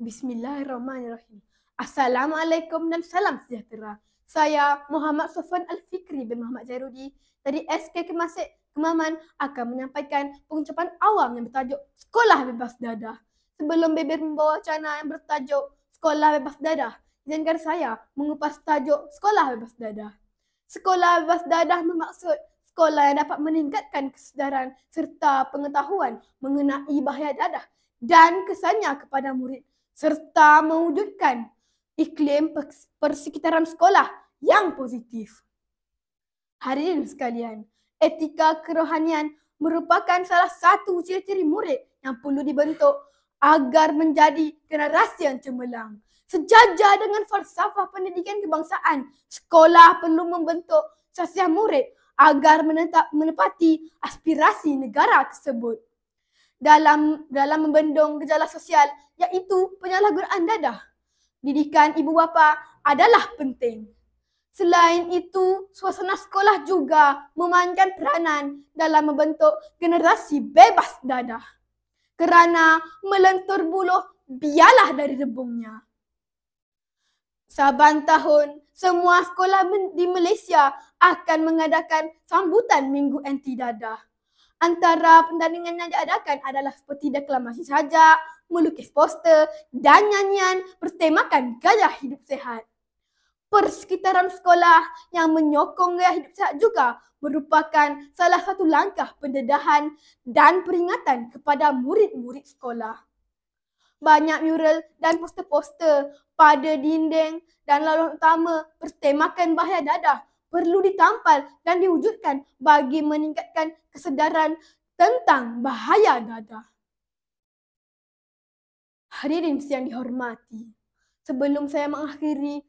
Bismillahirrahmanirrahim. Assalamualaikum dan salam sejahtera. Saya Muhammad Sofan Al-Fikri bin Muhammad Zairudi dari SK Kemasik Kemaman akan menyampaikan pengucapan awam yang bertajuk Sekolah Bebas Dadah. Sebelum Beber membawa wacana yang bertajuk Sekolah Bebas Dadah, izinkan saya mengupas tajuk Sekolah Bebas Dadah. Sekolah Bebas Dadah bermaksud sekolah yang dapat meningkatkan kesedaran serta pengetahuan mengenai bahaya dadah dan kesannya kepada murid serta mewujudkan iklim persekitaran sekolah yang positif. Hari ini sekalian, etika kerohanian merupakan salah satu ciri-ciri murid yang perlu dibentuk agar menjadi generasi yang cemerlang. Sejajar dengan falsafah pendidikan kebangsaan, sekolah perlu membentuk sasihan murid agar menetap menepati aspirasi negara tersebut dalam dalam membendung gejala sosial iaitu penyalahgunaan dadah. Didikan ibu bapa adalah penting. Selain itu, suasana sekolah juga memainkan peranan dalam membentuk generasi bebas dadah. Kerana melentur buluh bialah dari rebungnya. Saban tahun, semua sekolah di Malaysia akan mengadakan sambutan Minggu Anti Dadah antara pertandingan yang diadakan adalah seperti deklamasi saja, melukis poster dan nyanyian bertemakan gaya hidup sehat. Persekitaran sekolah yang menyokong gaya hidup sehat juga merupakan salah satu langkah pendedahan dan peringatan kepada murid-murid sekolah. Banyak mural dan poster-poster pada dinding dan laluan utama bertemakan bahaya dadah perlu ditampal dan diwujudkan bagi meningkatkan kesedaran tentang bahaya dadah. Hadirin yang dihormati, sebelum saya mengakhiri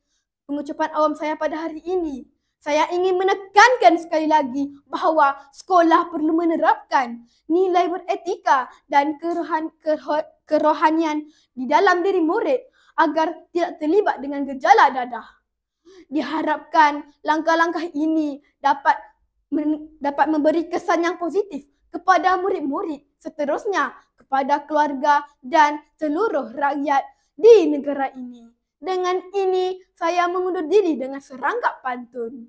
pengucapan awam saya pada hari ini, saya ingin menekankan sekali lagi bahawa sekolah perlu menerapkan nilai beretika dan kerohan, keroh, kerohanian di dalam diri murid agar tidak terlibat dengan gejala dadah. Diharapkan langkah-langkah ini dapat dapat memberi kesan yang positif kepada murid-murid seterusnya kepada keluarga dan seluruh rakyat di negara ini. Dengan ini, saya mengundur diri dengan serangkap pantun.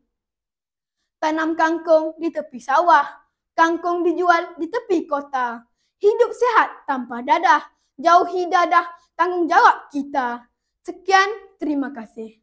Tanam kangkung di tepi sawah, kangkung dijual di tepi kota. Hidup sehat tanpa dadah, jauhi dadah tanggungjawab kita. Sekian, terima kasih.